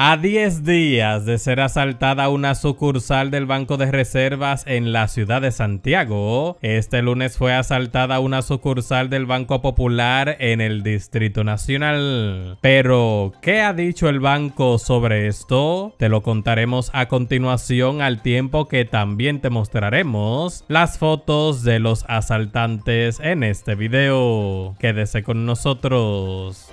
A 10 días de ser asaltada una sucursal del Banco de Reservas en la ciudad de Santiago, este lunes fue asaltada una sucursal del Banco Popular en el Distrito Nacional. Pero, ¿qué ha dicho el banco sobre esto? Te lo contaremos a continuación al tiempo que también te mostraremos las fotos de los asaltantes en este video. Quédese con nosotros.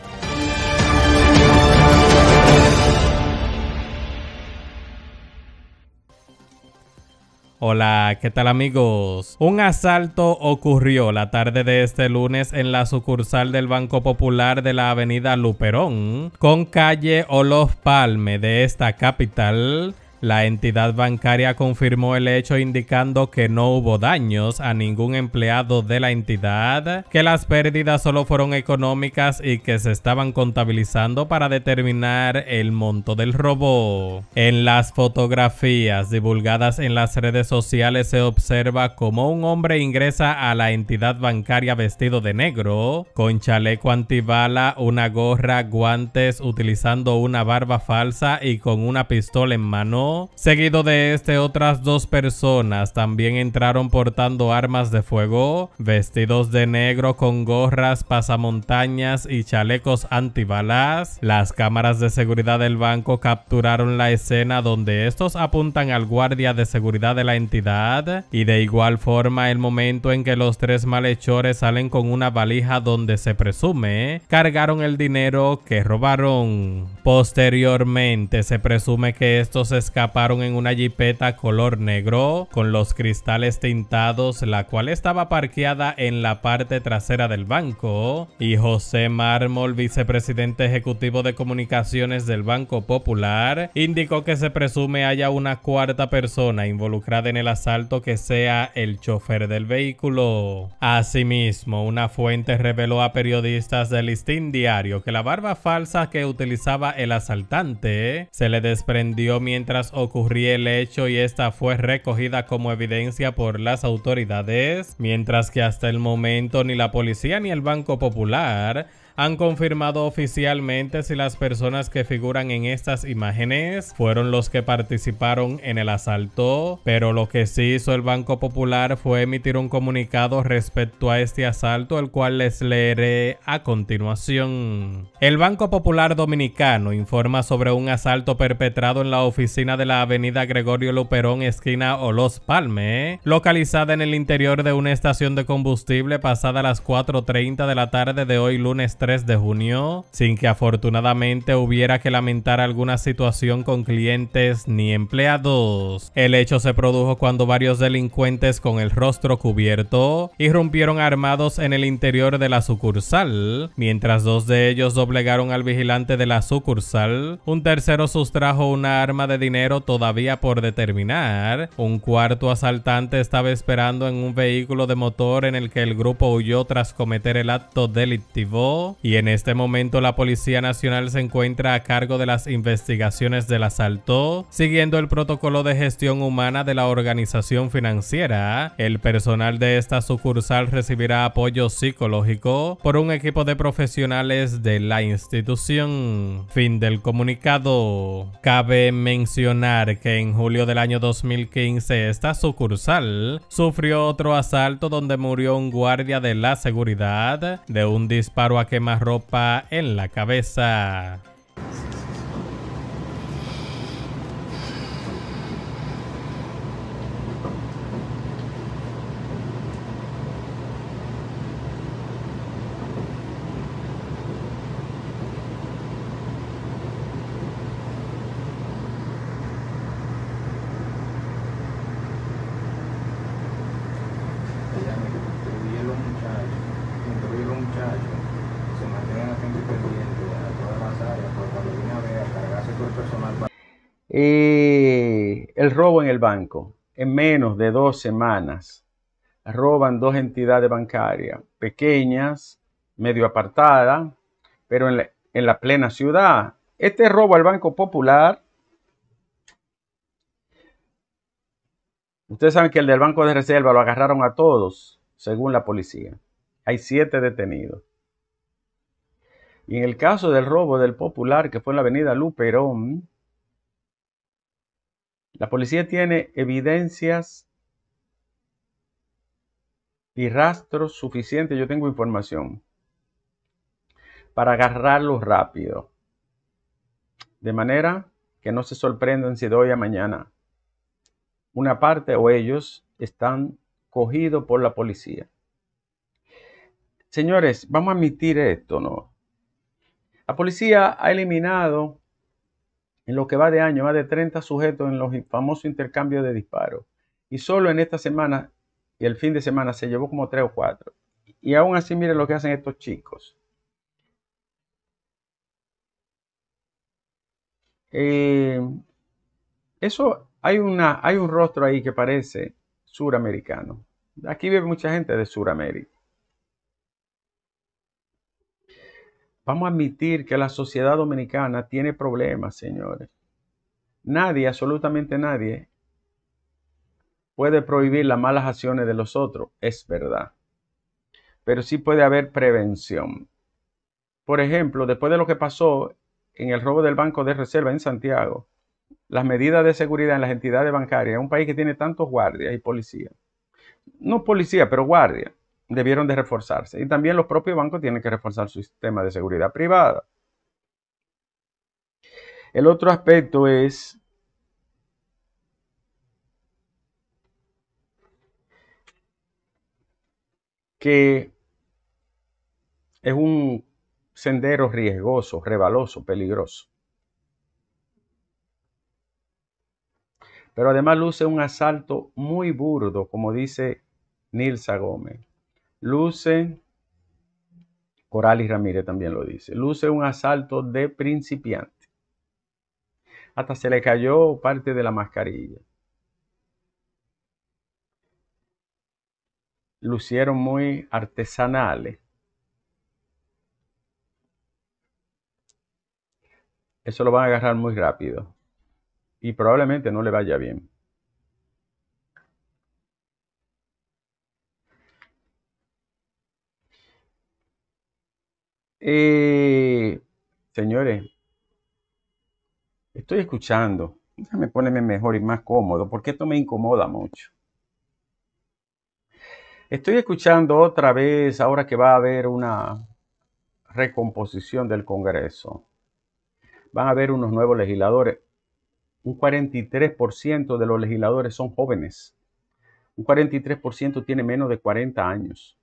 Hola, ¿qué tal amigos? Un asalto ocurrió la tarde de este lunes en la sucursal del Banco Popular de la Avenida Luperón, con calle Olof Palme de esta capital, la entidad bancaria confirmó el hecho indicando que no hubo daños a ningún empleado de la entidad, que las pérdidas solo fueron económicas y que se estaban contabilizando para determinar el monto del robo. En las fotografías divulgadas en las redes sociales se observa como un hombre ingresa a la entidad bancaria vestido de negro, con chaleco antibala, una gorra, guantes, utilizando una barba falsa y con una pistola en mano Seguido de este, otras dos personas también entraron portando armas de fuego, vestidos de negro con gorras, pasamontañas y chalecos antibalas. Las cámaras de seguridad del banco capturaron la escena donde estos apuntan al guardia de seguridad de la entidad y de igual forma el momento en que los tres malhechores salen con una valija donde se presume cargaron el dinero que robaron. Posteriormente se presume que estos escaparon en una jipeta color negro con los cristales tintados, la cual estaba parqueada en la parte trasera del banco, y José Mármol, vicepresidente ejecutivo de comunicaciones del Banco Popular, indicó que se presume haya una cuarta persona involucrada en el asalto que sea el chofer del vehículo. Asimismo, una fuente reveló a periodistas del listín diario que la barba falsa que utilizaba el asaltante se le desprendió mientras ocurrió el hecho y esta fue recogida como evidencia por las autoridades, mientras que hasta el momento ni la policía ni el Banco Popular han confirmado oficialmente si las personas que figuran en estas imágenes fueron los que participaron en el asalto, pero lo que sí hizo el Banco Popular fue emitir un comunicado respecto a este asalto, el cual les leeré a continuación. El Banco Popular Dominicano informa sobre un asalto perpetrado en la oficina de la avenida Gregorio Luperón, esquina Olos Palme, localizada en el interior de una estación de combustible pasada las 4.30 de la tarde de hoy lunes de junio, sin que afortunadamente hubiera que lamentar alguna situación con clientes ni empleados. El hecho se produjo cuando varios delincuentes con el rostro cubierto irrumpieron armados en el interior de la sucursal, mientras dos de ellos doblegaron al vigilante de la sucursal, un tercero sustrajo una arma de dinero todavía por determinar, un cuarto asaltante estaba esperando en un vehículo de motor en el que el grupo huyó tras cometer el acto delictivo y en este momento la Policía Nacional se encuentra a cargo de las investigaciones del asalto, siguiendo el protocolo de gestión humana de la organización financiera. El personal de esta sucursal recibirá apoyo psicológico por un equipo de profesionales de la institución. Fin del comunicado. Cabe mencionar que en julio del año 2015 esta sucursal sufrió otro asalto donde murió un guardia de la seguridad de un disparo a quemar ropa en la cabeza. Eh, el robo en el banco. En menos de dos semanas roban dos entidades bancarias pequeñas, medio apartadas, pero en la, en la plena ciudad. Este robo al Banco Popular Ustedes saben que el del Banco de Reserva lo agarraron a todos, según la policía. Hay siete detenidos. Y en el caso del robo del Popular, que fue en la avenida Luperón, la policía tiene evidencias y rastros suficientes, yo tengo información, para agarrarlos rápido. De manera que no se sorprendan si de hoy a mañana una parte o ellos están cogidos por la policía. Señores, vamos a admitir esto, ¿no? La policía ha eliminado en lo que va de año, más de 30 sujetos en los famosos intercambios de disparos. Y solo en esta semana y el fin de semana se llevó como tres o cuatro. Y aún así, miren lo que hacen estos chicos. Eh, eso hay, una, hay un rostro ahí que parece suramericano. Aquí vive mucha gente de Suramérica. Vamos a admitir que la sociedad dominicana tiene problemas, señores. Nadie, absolutamente nadie, puede prohibir las malas acciones de los otros, es verdad. Pero sí puede haber prevención. Por ejemplo, después de lo que pasó en el robo del Banco de Reserva en Santiago, las medidas de seguridad en las entidades bancarias, un país que tiene tantos guardias y policías, no policía, pero guardia, debieron de reforzarse. Y también los propios bancos tienen que reforzar su sistema de seguridad privada. El otro aspecto es que es un sendero riesgoso, rebaloso, peligroso. Pero además luce un asalto muy burdo, como dice Nilsa Gómez. Luce, y Ramírez también lo dice, luce un asalto de principiante. Hasta se le cayó parte de la mascarilla. Lucieron muy artesanales. Eso lo van a agarrar muy rápido y probablemente no le vaya bien. Eh, señores, estoy escuchando. Déjame ponerme mejor y más cómodo, porque esto me incomoda mucho. Estoy escuchando otra vez, ahora que va a haber una recomposición del Congreso. Van a haber unos nuevos legisladores. Un 43% de los legisladores son jóvenes. Un 43% tiene menos de 40 años.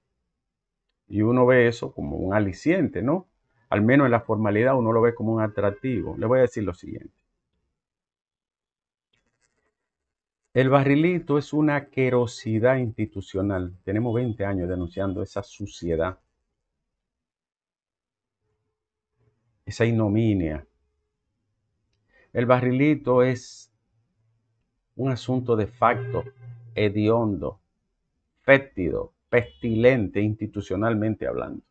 Y uno ve eso como un aliciente, ¿no? Al menos en la formalidad uno lo ve como un atractivo. Le voy a decir lo siguiente. El barrilito es una querosidad institucional. Tenemos 20 años denunciando esa suciedad, esa ignominia. El barrilito es un asunto de facto, hediondo, fétido, pestilente institucionalmente hablando.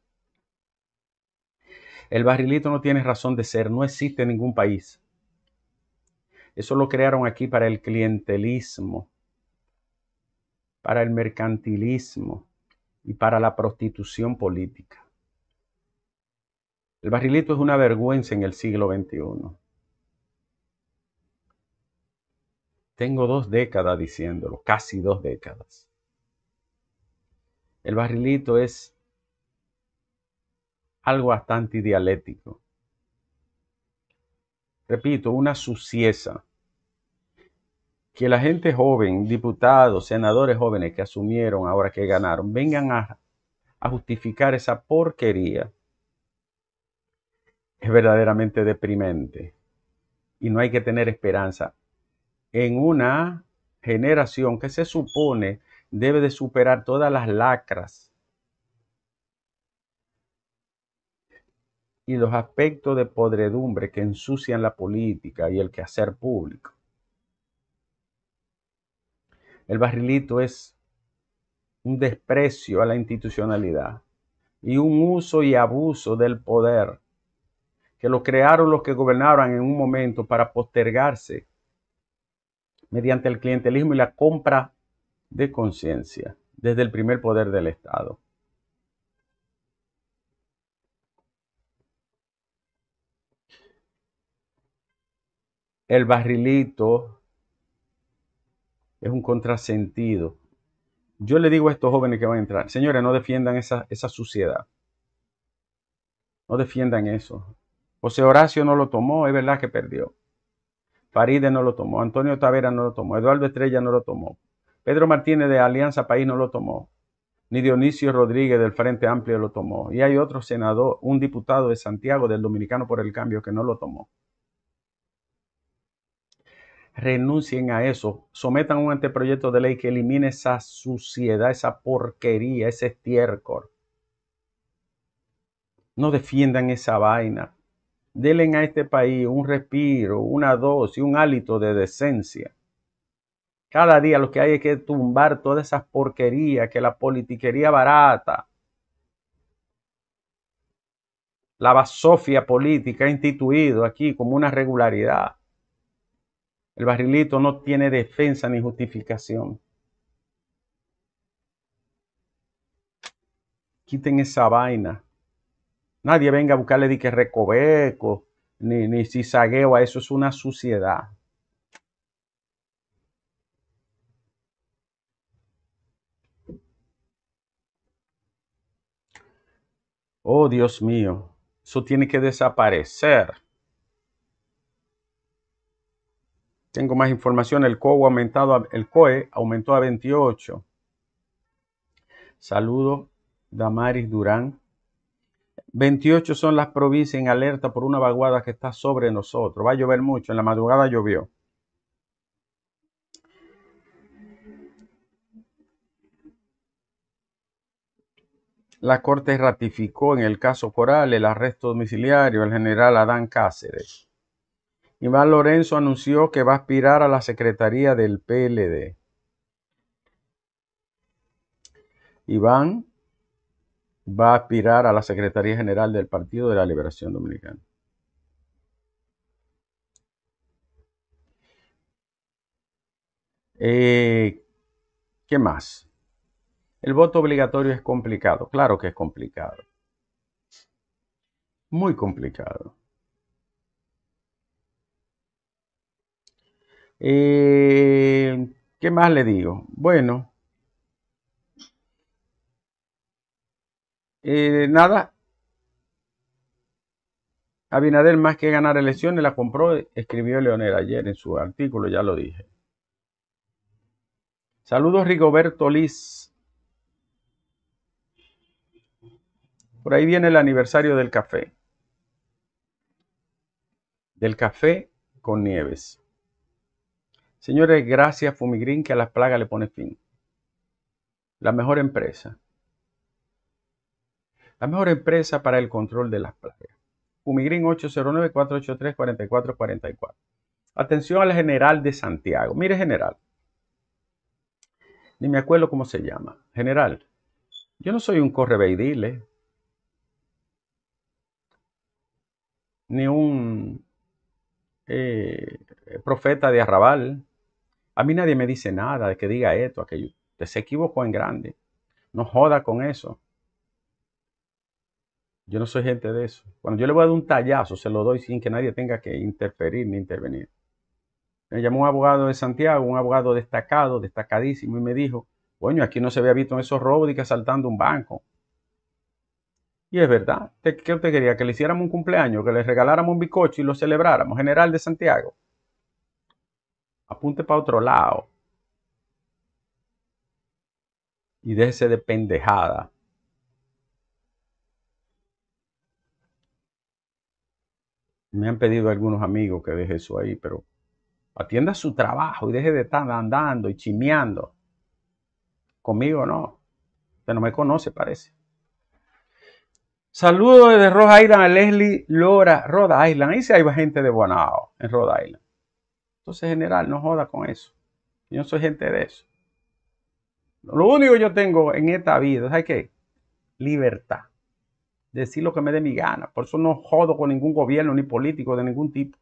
El barrilito no tiene razón de ser, no existe en ningún país. Eso lo crearon aquí para el clientelismo, para el mercantilismo y para la prostitución política. El barrilito es una vergüenza en el siglo XXI. Tengo dos décadas diciéndolo, casi dos décadas. El barrilito es algo bastante dialéctico. Repito, una suciesa Que la gente joven, diputados, senadores jóvenes que asumieron ahora que ganaron, vengan a, a justificar esa porquería es verdaderamente deprimente. Y no hay que tener esperanza en una generación que se supone debe de superar todas las lacras y los aspectos de podredumbre que ensucian la política y el quehacer público. El barrilito es un desprecio a la institucionalidad y un uso y abuso del poder que lo crearon los que gobernaban en un momento para postergarse mediante el clientelismo y la compra de conciencia desde el primer poder del Estado. El barrilito es un contrasentido. Yo le digo a estos jóvenes que van a entrar, señores, no defiendan esa, suciedad. No defiendan eso. José Horacio no lo tomó, es verdad que perdió. Faride no lo tomó, Antonio Tavera no lo tomó, Eduardo Estrella no lo tomó, Pedro Martínez de Alianza País no lo tomó, ni Dionisio Rodríguez del Frente Amplio lo tomó, y hay otro senador, un diputado de Santiago del Dominicano por el Cambio que no lo tomó. Renuncien a eso, sometan un anteproyecto de ley que elimine esa suciedad, esa porquería, ese estiércol. No defiendan esa vaina. Denle a este país un respiro, una dosis, un hálito de decencia. Cada día lo que hay es que tumbar todas esas porquerías, que la politiquería barata, la basofia política ha instituido aquí como una regularidad. El barrilito no tiene defensa ni justificación. Quiten esa vaina. Nadie venga a buscarle dique que recoveco, ni, ni si a eso, es una suciedad. Oh, Dios mío, eso tiene que desaparecer. Tengo más información. El COE, aumentado COE aumentó a 28. Saludo, Damaris Durán. 28 son las provincias en alerta por una vaguada que está sobre nosotros. Va a llover mucho. En la madrugada llovió. La Corte ratificó en el caso Coral el arresto domiciliario al general Adán Cáceres. Iván Lorenzo anunció que va a aspirar a la secretaría del PLD. Iván va a aspirar a la Secretaría General del Partido de la Liberación Dominicana. Eh, ¿Qué más? El voto obligatorio es complicado, claro que es complicado. Muy complicado. Eh, ¿Qué más le digo? Bueno, eh, nada. Abinader, más que ganar elecciones, la compró, escribió Leonel ayer en su artículo, ya lo dije. Saludos Rigoberto Liz Por ahí viene el aniversario del café. Del café con nieves. Señores, gracias Fumigrín que a las plagas le pone fin. La mejor empresa. La mejor empresa para el control de las plagas. Fumigrín 809-483-4444. Atención al general de Santiago. Mire, general. Ni me acuerdo cómo se llama. General, yo no soy un correveidile. ni un eh, profeta de arrabal. A mí nadie me dice nada de que diga esto, aquello. Te se equivocó en grande. No joda con eso. Yo no soy gente de eso. Cuando yo le voy a dar un tallazo, se lo doy sin que nadie tenga que interferir ni intervenir. Me llamó un abogado de Santiago, un abogado destacado, destacadísimo, y me dijo, bueno, aquí no se había visto esos robos y que asaltando un banco. Y es verdad, ¿qué usted quería? Que le hiciéramos un cumpleaños, que le regaláramos un bicocho y lo celebráramos, general de Santiago. Apunte para otro lado. Y déjese de pendejada. Me han pedido algunos amigos que deje eso ahí, pero atienda su trabajo y deje de estar andando y chimeando. Conmigo no. Usted no me conoce, parece. Saludos desde Rhode Island a Leslie Lora, Rhode Island. Ahí sí hay gente de Bonao, en Rhode Island. Entonces, general, no joda con eso. Yo no soy gente de eso. Lo único que yo tengo en esta vida, es que Libertad. Decir lo que me dé mi gana. Por eso no jodo con ningún gobierno ni político de ningún tipo.